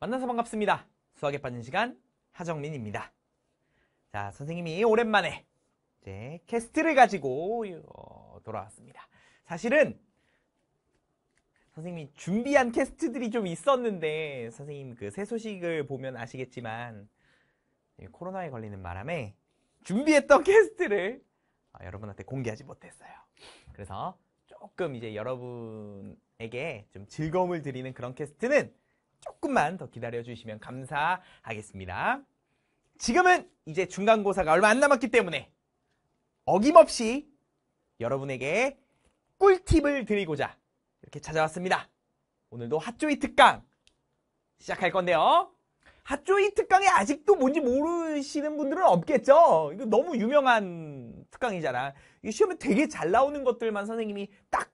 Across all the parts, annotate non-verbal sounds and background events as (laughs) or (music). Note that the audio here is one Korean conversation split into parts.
만나서 반갑습니다. 수학에 빠진 시간 하정민입니다. 자, 선생님이 오랜만에 이제 캐스트를 가지고 어, 돌아왔습니다. 사실은 선생님이 준비한 캐스트들이 좀 있었는데 선생님 그 새 소식을 보면 아시겠지만 코로나에 걸리는 바람에 준비했던 캐스트를 어, 여러분한테 공개하지 못했어요. 그래서 조금 이제 여러분에게 좀 즐거움을 드리는 그런 캐스트는 조금만 더 기다려 주시면 감사하겠습니다. 지금은 이제 중간고사가 얼마 안 남았기 때문에 어김없이 여러분에게 꿀팁을 드리고자 이렇게 찾아왔습니다. 오늘도 핫조이 특강 시작할 건데요. 핫조이 특강이 아직도 뭔지 모르시는 분들은 없겠죠. 이거 너무 유명한 특강이잖아. 이 시험에 되게 잘 나오는 것들만 선생님이 딱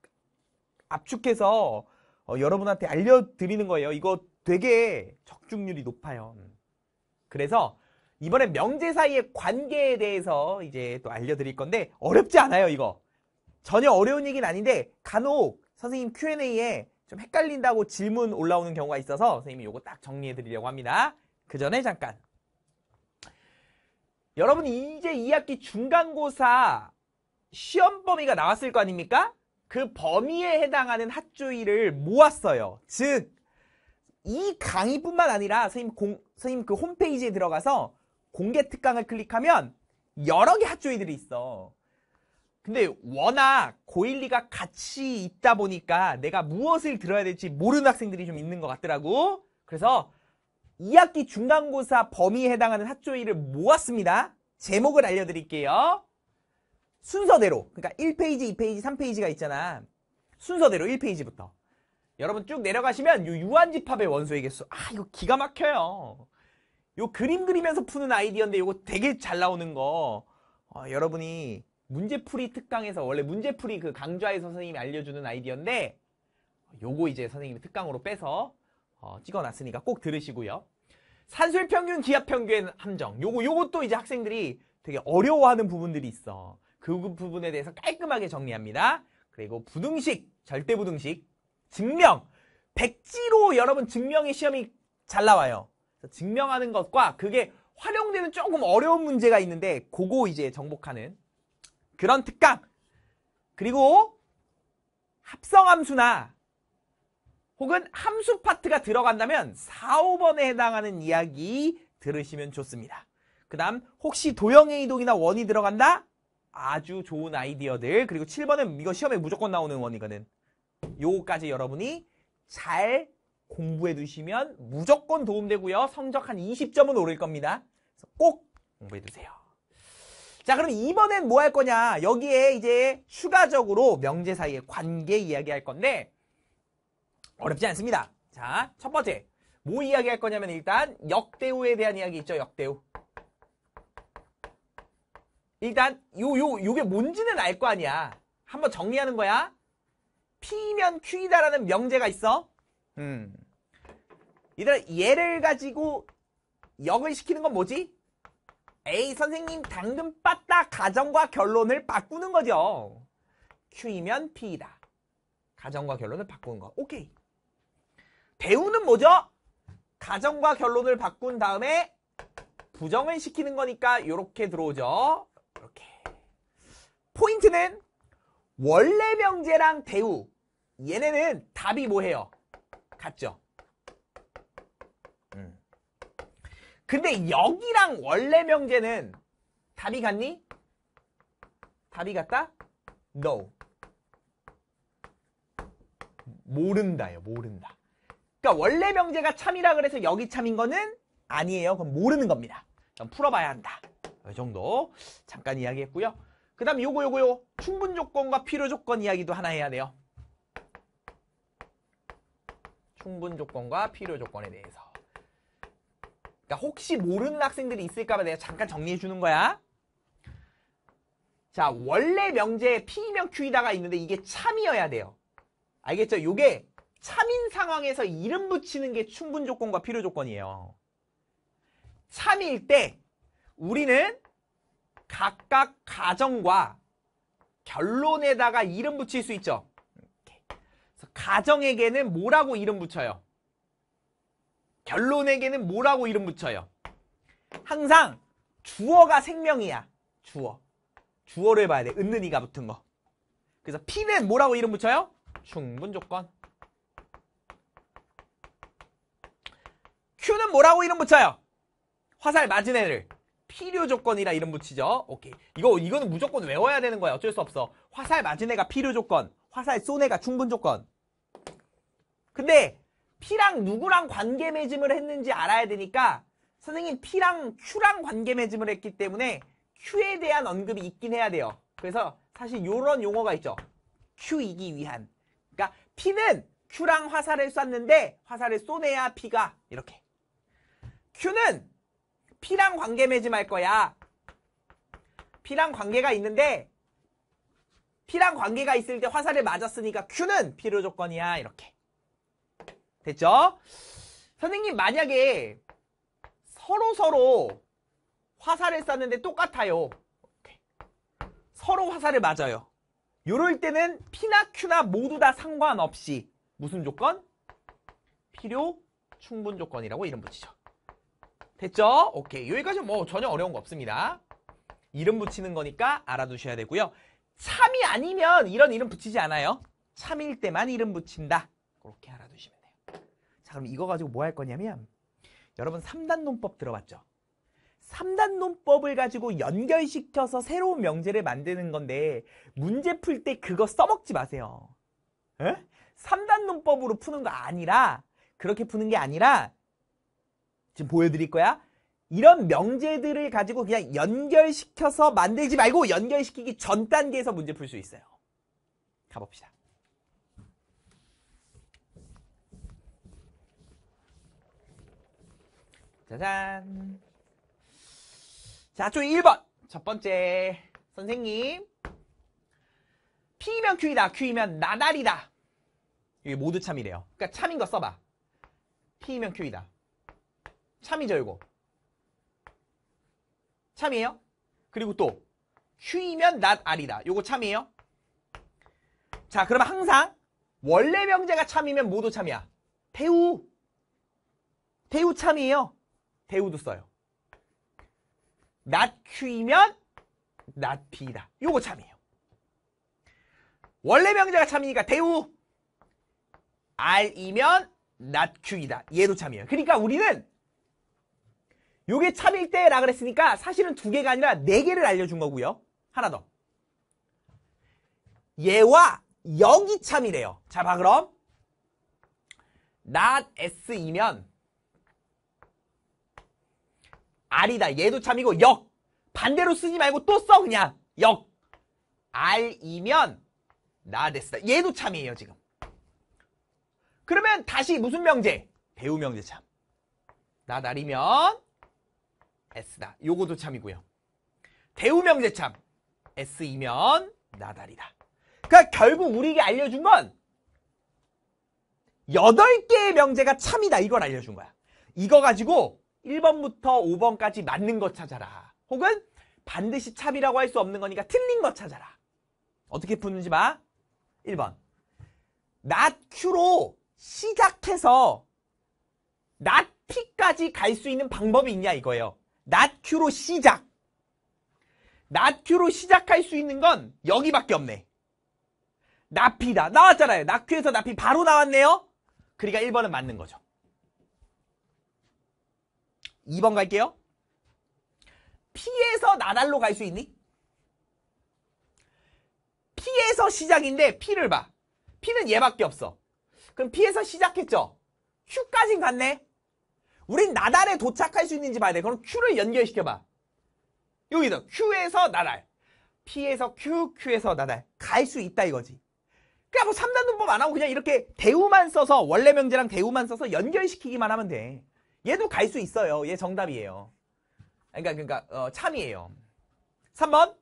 압축해서 어, 여러분한테 알려드리는 거예요. 이거 되게 적중률이 높아요. 음. 그래서 이번에 명제 사이의 관계에 대해서 이제 또 알려드릴 건데 어렵지 않아요 이거 전혀 어려운 얘기는 아닌데 간혹 선생님 Q&A에 좀 헷갈린다고 질문 올라오는 경우가 있어서 선생님이 이거 딱 정리해드리려고 합니다 그 전에 잠깐 여러분 이제 2학기 중간고사 시험 범위가 나왔을 거 아닙니까? 그 범위에 해당하는 핫주의를 모았어요. 즉, 이 강의뿐만 아니라 선생님, 공, 선생님 그 홈페이지에 들어가서 공개 특강을 클릭하면 여러 개 핫주의들이 있어. 근데 워낙 고1리가 같이 있다 보니까 내가 무엇을 들어야 될지 모르는 학생들이 좀 있는 것 같더라고. 그래서 2학기 중간고사 범위에 해당하는 핫조이를 모았습니다. 제목을 알려드릴게요. 순서대로 그러니까 1페이지, 2페이지, 3페이지가 있잖아. 순서대로 1페이지부터. 여러분 쭉 내려가시면 요 유한집합의 원소의 개수 아 이거 기가 막혀요. 요 그림 그리면서 푸는 아이디어인데 요거 되게 잘 나오는 거 어, 여러분이 문제풀이 특강에서 원래 문제풀이 그 강좌에 서 선생님이 알려주는 아이디어인데 요거 이제 선생님이 특강으로 빼서 어, 찍어놨으니까 꼭 들으시고요. 산술평균, 기압평균 함정 요거 요것도 이제 학생들이 되게 어려워하는 부분들이 있어. 그 부분에 대해서 깔끔하게 정리합니다. 그리고 부등식, 절대 부등식, 증명. 백지로 여러분 증명의 시험이 잘 나와요. 증명하는 것과 그게 활용되는 조금 어려운 문제가 있는데 그거 이제 정복하는 그런 특강. 그리고 합성함수나 혹은 함수 파트가 들어간다면 4, 5번에 해당하는 이야기 들으시면 좋습니다. 그 다음 혹시 도형의 이동이나 원이 들어간다? 아주 좋은 아이디어들 그리고 7번은 이거 시험에 무조건 나오는 원이거든 요거까지 여러분이 잘 공부해 두시면 무조건 도움되고요 성적 한 20점은 오를 겁니다 그래서 꼭 공부해 두세요 자 그럼 이번엔 뭐 할 거냐 여기에 이제 추가적으로 명제 사이의 관계 이야기 할 건데 어렵지 않습니다 자첫 번째 뭐 이야기 할 거냐면 일단 역대우에 대한 이야기 있죠 역대우 일단 요 요 요게 뭔지는 알 거 아니야. 한번 정리하는 거야. P면 Q이다라는 명제가 있어. 음. 얘들 얘를 가지고 역을 시키는 건 뭐지? A 선생님 당근 빠따 가정과 결론을 바꾸는 거죠. Q이면 P이다. 가정과 결론을 바꾸는 거. 오케이. 배우는 뭐죠? 가정과 결론을 바꾼 다음에 부정을 시키는 거니까 이렇게 들어오죠. 이렇게. 포인트는 원래 명제랑 대우. 얘네는 답이 뭐해요 같죠? 음. 근데 여기랑 원래 명제는 답이 같니? 답이 같다? No. 모른다요. 모른다. 그러니까 원래 명제가 참이라 그래서 여기 참인 거는 아니에요. 그럼 모르는 겁니다. 그럼 풀어봐야 한다. 이 정도 잠깐 이야기했고요. 그 다음 요거 요거 요 충분 조건과 필요 조건 이야기도 하나 해야 돼요. 충분 조건과 필요 조건에 대해서 그러니까 혹시 모르는 학생들이 있을까 봐 내가 잠깐 정리해 주는 거야. 자, 원래 명제에 P명 Q이다가 있는데 이게 참이어야 돼요. 알겠죠? 요게 참인 상황에서 이름 붙이는 게 충분 조건과 필요 조건이에요. 참일 때 우리는 각각 가정과 결론에다가 이름 붙일 수 있죠. 그래서 가정에게는 뭐라고 이름 붙여요? 결론에게는 뭐라고 이름 붙여요? 항상 주어가 생명이야. 주어. 주어를 봐야 돼. 은는이가 붙은 거. 그래서 P는 뭐라고 이름 붙여요? 충분 조건. Q는 뭐라고 이름 붙여요? 화살 맞은 애를. 필요 조건이라 이름 붙이죠. 오케이. 이거 이거는 무조건 외워야 되는 거야. 어쩔 수 없어. 화살 맞은 애가 필요 조건, 화살 쏜 애가 충분 조건. 근데 피랑 누구랑 관계 맺음을 했는지 알아야 되니까 선생님 피랑 Q랑 관계 맺음을 했기 때문에 Q에 대한 언급이 있긴 해야 돼요. 그래서 사실 요런 용어가 있죠. Q이기 위한. 그러니까 피는 Q랑 화살을 쐈는데 화살을 쏘내야 피가 이렇게. Q는 P랑 관계 매지 말 거야. P랑 관계가 있는데 P랑 관계가 있을 때 화살을 맞았으니까 Q는 필요 조건이야. 이렇게. 됐죠? 선생님 만약에 서로 서로 화살을 쐈는데 똑같아요. 서로 화살을 맞아요. 요럴 때는 P나 Q나 모두 다 상관없이 무슨 조건? 필요 충분 조건이라고 이름 붙이죠. 됐죠? 오케이. 여기까지 뭐 전혀 어려운 거 없습니다. 이름 붙이는 거니까 알아두셔야 되고요. 참이 아니면 이런 이름 붙이지 않아요. 참일 때만 이름 붙인다. 그렇게 알아두시면 돼요. 자, 그럼 이거 가지고 뭐 할 거냐면 여러분 3단 논법 들어봤죠? 3단 논법을 가지고 연결시켜서 새로운 명제를 만드는 건데 문제 풀 때 그거 써먹지 마세요. 에? 3단 논법으로 푸는 거 아니라 그렇게 푸는 게 아니라 지금 보여드릴 거야. 이런 명제들을 가지고 그냥 연결시켜서 만들지 말고 연결시키기 전 단계에서 문제 풀 수 있어요. 가봅시다. 짜잔. 자, 쪽 1번. 첫 번째. 선생님. P면 Q이다. Q이면 나날이다. 이게 모두 참이래요. 그러니까 참인 거 써봐. P면 Q이다. 3이죠, 이거. 참이에요 그리고 또 Q이면 not R이다. 요거 참이에요. 자, 그러면 항상 원래 명제가 참이면 모두 참이야. 대우대우 참이에요. 대우도 써요. not Q이면 not B이다. 요거 참이에요. 원래 명제가 참이니까 대우 R이면 not Q이다. 얘도 참이에요. 그러니까 우리는 요게 참일때라 그랬으니까 사실은 두 개가 아니라 네 개를 알려준 거고요. 하나 더. 얘와 여기 참이래요. 자, 봐 그럼 not s이면 r이다. 얘도 참이고 역. 반대로 쓰지 말고 또 써 그냥. 역. r이면 not s다. 얘도 참이에요, 지금. 그러면 다시 무슨 명제? 배우 명제 참. not r이면 S다. 요거도 참이고요. 대우명제참 S이면 나달이다. 그러니까 결국 우리에게 알려준 건 8개의 명제가 참이다. 이걸 알려준 거야. 이거 가지고 1번부터 5번까지 맞는 거 찾아라. 혹은 반드시 참이라고 할 수 없는 거니까 틀린 거 찾아라. 어떻게 푸는지 봐. 1번. 낫 Q로 시작해서 낫 P까지 갈 수 있는 방법이 있냐 이거예요. 낫큐로 시작. 낫큐로 시작할 수 있는 건 여기밖에 없네. 나피다. 나왔잖아요. 나큐에서 나피 바로 나왔네요. 그러니까 1번은 맞는 거죠. 2번 갈게요. 피에서 나달로 갈 수 있니? 피에서 시작인데 피를 봐. 피는 얘밖에 없어. 그럼 피에서 시작했죠? 휴까진 갔네. 우린 나달에 도착할 수 있는지 봐야 돼. 그럼 Q를 연결시켜봐. 여기서 Q에서 나달. P에서 Q, Q에서 나달. 갈 수 있다 이거지. 그냥 뭐 3단 논법안 하고 그냥 이렇게 대우만 써서 원래 명제랑 대우만 써서 연결시키기만 하면 돼. 얘도 갈 수 있어요. 얘 정답이에요. 그러니까 그러니까 어, 참이에요. 3번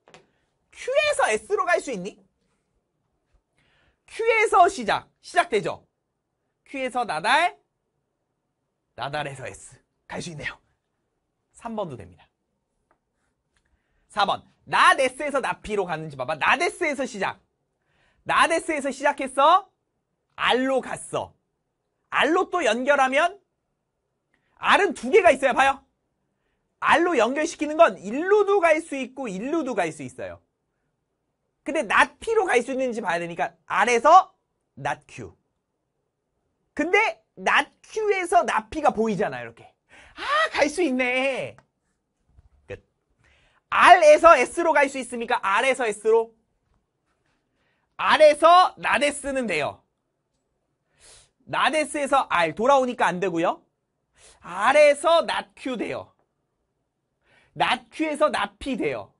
Q에서 S로 갈 수 있니? Q에서 시작. 시작되죠. Q에서 나달, 나달에서 S 갈 수 있네요. 3번도 됩니다. 4번 나데스에서 나피로 가는지 봐봐. 나데스에서 시작. 나데스에서 시작했어. 알로 갔어. 알로 또 연결하면 알은 두 개가 있어요. 봐요. 알로 연결시키는 건 일루도 갈 수 있고 일루도 갈 수 있어요. 근데 낫피로 갈 수 있는지 봐야 되니까 알에서 낫큐. 근데 낫큐에서 낫피가 보이잖아 요 이렇게 아 갈 수 있네 끝 R에서 S로 갈 수 있습니까? R에서 S로 R에서 나데스는 돼요 나데에서 R 돌아오니까 안 되고요 R에서 낫큐 돼요 낫큐에서 낫피 돼요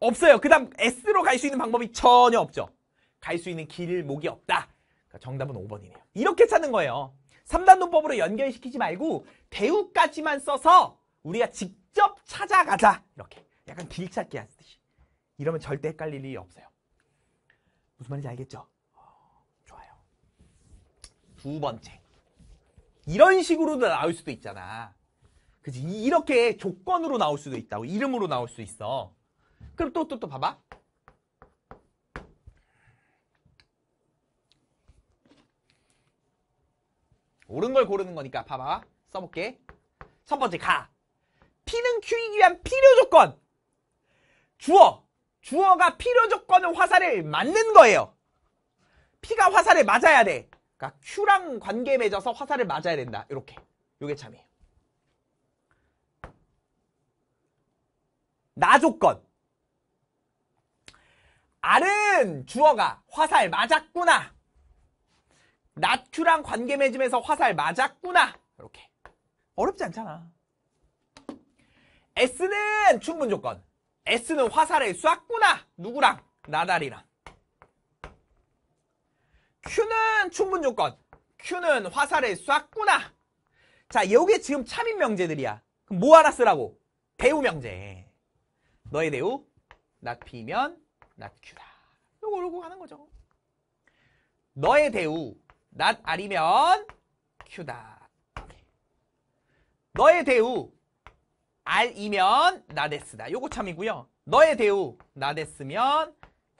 없어요 그 다음 S로 갈 수 있는 방법이 전혀 없죠 갈 수 있는 길목이 없다 그러니까 정답은 5번이네요 이렇게 찾는 거예요 3단 논법으로 연결시키지 말고 대우까지만 써서 우리가 직접 찾아가자. 이렇게 약간 길찾기 하듯이. 이러면 절대 헷갈릴 일이 없어요. 무슨 말인지 알겠죠? 좋아요. 두 번째. 이런 식으로도 나올 수도 있잖아. 그지? 이렇게 조건으로 나올 수도 있다고. 이름으로 나올 수 있어. 그럼 또, 또, 또 봐봐. 옳은 걸 고르는 거니까 봐봐. 써볼게. 첫 번째 가. 피는 Q이기 위한 필요 조건. 주어. 주어가 필요 조건은 화살을 맞는 거예요. 피가 화살을 맞아야 돼. 그러니까 Q랑 관계 맺어서 화살을 맞아야 된다. 이렇게. 요게 참이에요. 나 조건. 알은 주어가 화살 맞았구나. 나큐랑 관계 맺음에서 화살 맞았구나. 이렇게. 어렵지 않잖아. S는 충분 조건. S는 화살을 쐈구나. 누구랑? 나달이랑. Q는 충분 조건. Q는 화살을 쐈구나. 자, 요게 지금 참인 명제들이야. 그럼 뭐 하나 쓰라고? 대우 명제. 너의 대우, 나 P면 나 Q다. 요거 요거 하는 거죠. 너의 대우, not R이면 Q다. 너의 대우 R이면 not S다. 요거 참이고요. 너의 대우 not S면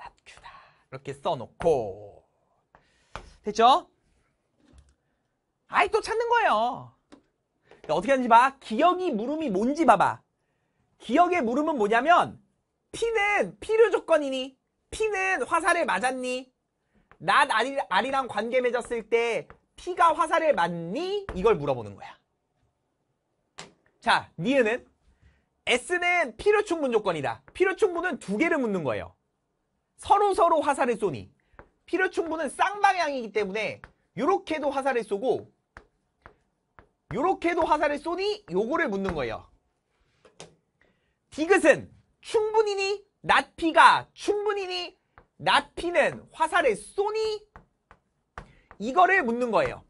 not Q다. 이렇게 써놓고 됐죠? 아이 또 찾는 거예요. 어떻게 하는지 봐. 기억이 물음이 뭔지 봐봐. 기억의 물음은 뭐냐면 P는 필요 조건이니 P는 화살에 맞았니? 난 아리, 아리랑 관계 맺었을 때 T가 화살을 맞니? 이걸 물어보는 거야. 자, 니은은 S는 필요 충분 조건이다. 필요 충분은 두 개를 묻는 거예요. 서로 서로 화살을 쏘니. 필요 충분은 쌍방향이기 때문에 이렇게도 화살을 쏘고 이렇게도 화살을 쏘니 요거를 묻는 거예요. 디귿은 충분이니 낫피가 충분이니 나피는 화살을 쏘니? 이거를 묻는 거예요.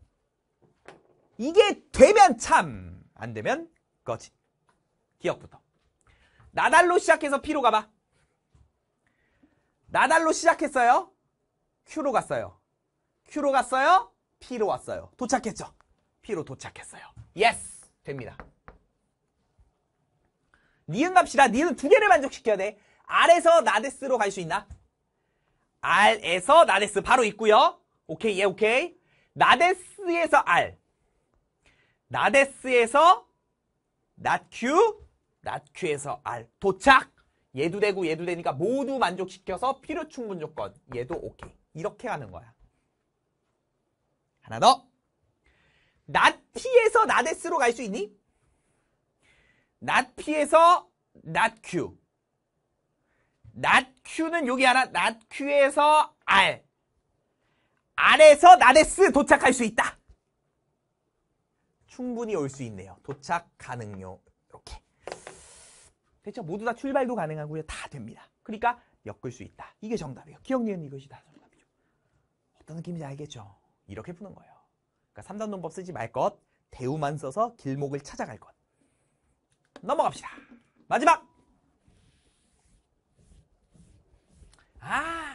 이게 되면 참, 안 되면 거지. 기억부터. 나달로 시작해서 피로 가봐. 나달로 시작했어요. Q로 갔어요. Q로 갔어요. P로 왔어요. 도착했죠. P로 도착했어요. 예스! 됩니다. 니은 갑시다. 니은 두 개를 만족시켜야 돼. 아래서 나데스로 갈 수 있나? R에서 나데스 바로 있고요. 오케이, 예, 오케이. 나데스에서 R. 나데스에서 나큐, 나큐에서 R. 도착. 얘도 되고 얘도 되니까 모두 만족시켜서 필요 충분 조건. 얘도 오케이. 이렇게 하는 거야. 하나 더. 나티에서 나데스로 갈 수 있니? 나티에서 나큐. 낫Q는 여기 하나 낫Q에서 R R에서 나데스 도착할 수 있다. 충분히 올 수 있네요. 도착 가능요. 이렇게. 대체 모두 다 출발도 가능하고요. 다 됩니다. 그러니까 엮을 수 있다. 이게 정답이에요. 기억니은 이것이 다 정답이죠. 어떤 느낌인지 알겠죠? 이렇게 푸는 거예요. 그러니까 3단 논법 쓰지 말 것, 대우만 써서 길목을 찾아갈 것. 넘어갑시다. 마지막! 아,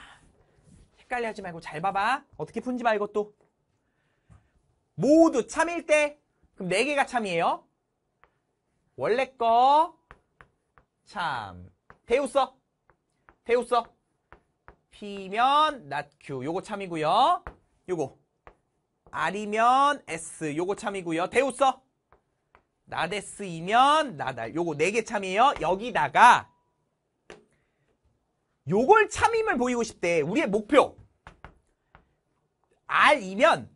헷갈려하지 말고 잘 봐봐. 어떻게 푼지 봐, 이것도. 모두 참일 때, 그럼 네 개가 참이에요. 원래 거, 참. 대우써. 대우써. 피면 낫큐. 요거 참이고요. 요거. 알이면 S. 요거 참이고요. 대우써. 나데스이면 나달. 요거 네 개 참이에요. 여기다가 요걸 참임을 보이고 싶대. 우리의 목표. R이면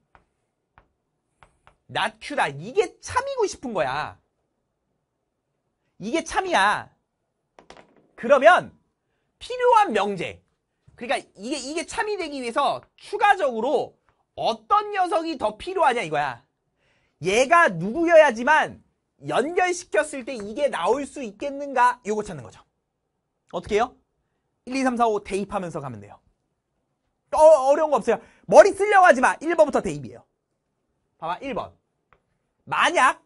not Q다. 이게 참이고 싶은 거야. 이게 참이야. 그러면 필요한 명제. 그러니까 이게 이게 참이 되기 위해서 추가적으로 어떤 녀석이 더 필요하냐 이거야. 얘가 누구여야지만 연결시켰을 때 이게 나올 수 있겠는가? 요거 찾는 거죠. 어떻게 해요? 1, 2, 3, 4, 5 대입하면서 가면 돼요. 또 어, 려운거 없어요. 머리 쓸려고 하지 마. 1번부터 대입이에요. 봐봐, 1번. 만약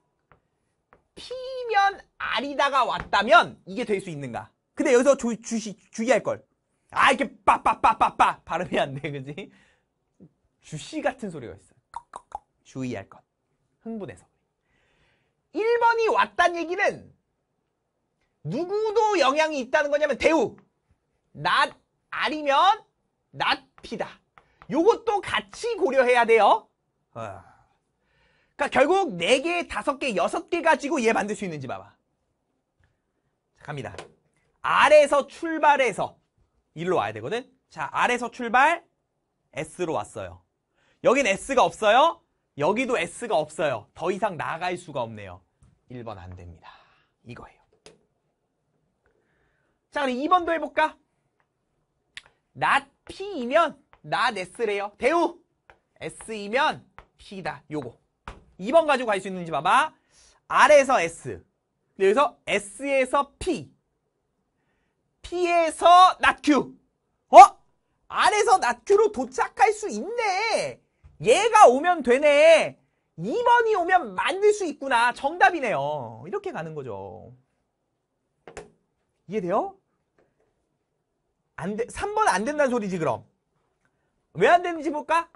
P면 R이다가 왔다면 이게 될 수 있는가? 근데 여기서 주, 주시, 주의할 걸. 아, 이렇게 빠빠빠빠빠 발음이 안 돼, 그지? 주시 같은 소리가 있어. 요 주의할 것. 흥분해서. 1번이 왔다는 얘기는 누구도 영향이 있다는 거냐면 대우. not R이면 not P다. 요것도 같이 고려해야 돼요. 아. 그러니까 결국 4개, 5개, 6개 가지고 얘 만들 수 있는지 봐봐. 자, 갑니다. R에서 출발해서 일로 와야 되거든. 자, R에서 출발 S로 왔어요. 여긴 S가 없어요. 여기도 S가 없어요. 더 이상 나갈 수가 없네요. 1번 안 됩니다. 이거예요. 자, 그럼 2번도 해볼까? not P이면 not S래요. 대우! S이면 P다. 요거. 2번 가지고 갈 수 있는지 봐봐. R에서 S. 여기서 S에서 P. P에서 not Q. 어? R에서 not Q로 도착할 수 있네. 얘가 오면 되네. 2번이 오면 만들 수 있구나. 정답이네요. 이렇게 가는 거죠. 이해돼요? 안 돼. 3번 안 된다는 소리지 그럼. 왜 안 되는지 볼까?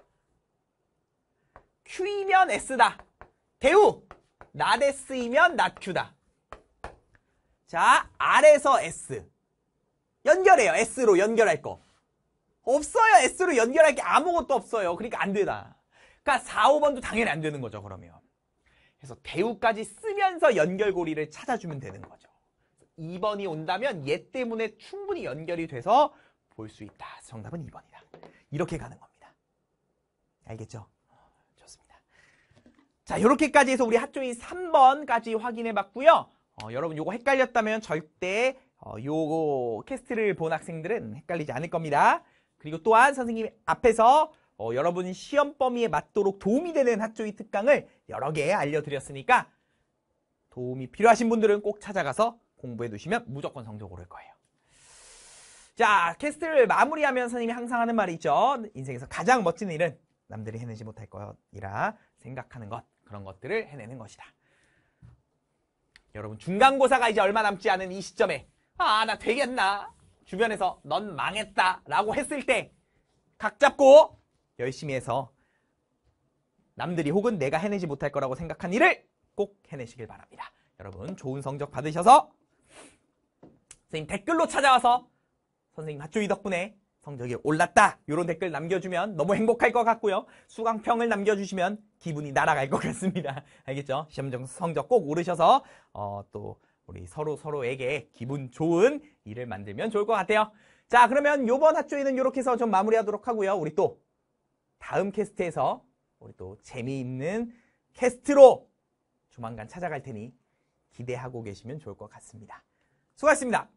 Q이면 S다. 대우. not S이면 not Q다. 자, R에서 S. 연결해요. S로 연결할 거. 없어요. S로 연결할 게 아무것도 없어요. 그러니까 안 되다. 그러니까 4, 5번도 당연히 안 되는 거죠. 그러면. 그래서 대우까지 쓰면서 연결고리를 찾아주면 되는 거죠. 2번이 온다면 얘 때문에 충분히 연결이 돼서 볼 수 있다. 정답은 2번이다. 이렇게 가는 겁니다. 알겠죠? 좋습니다. 자, 이렇게까지 해서 우리 핫조인 3번까지 확인해 봤고요. 어, 여러분 요거 헷갈렸다면 절대 어, 요거 캐스트를 본 학생들은 헷갈리지 않을 겁니다. 그리고 또한 선생님 앞에서 어, 여러분 시험 범위에 맞도록 도움이 되는 핫조이 특강을 여러 개 알려드렸으니까 도움이 필요하신 분들은 꼭 찾아가서 공부해 두시면 무조건 성적 오를 거예요. 자, 캐스트를 마무리하면 선생님이 항상 하는 말이 있죠. 인생에서 가장 멋진 일은 남들이 해내지 못할 것이라 생각하는 것, 그런 것들을 해내는 것이다. 여러분, 중간고사가 이제 얼마 남지 않은 이 시점에, 아, 나 되겠나? 주변에서 넌 망했다. 라고 했을 때, 각 잡고 열심히 해서 남들이 혹은 내가 해내지 못할 거라고 생각한 일을 꼭 해내시길 바랍니다. 여러분, 좋은 성적 받으셔서 선생님 댓글로 찾아와서 선생님 핫조이 덕분에 성적이 올랐다 이런 댓글 남겨주면 너무 행복할 것 같고요. 수강평을 남겨주시면 기분이 날아갈 것 같습니다. (laughs) 알겠죠? 시험 점 성적 꼭 오르셔서 어, 또 우리 서로 서로에게 기분 좋은 일을 만들면 좋을 것 같아요. 자 그러면 요번 핫조이는 이렇게 해서 좀 마무리하도록 하고요. 우리 또 다음 캐스트에서 우리 또 재미있는 캐스트로 조만간 찾아갈 테니 기대하고 계시면 좋을 것 같습니다. 수고하셨습니다.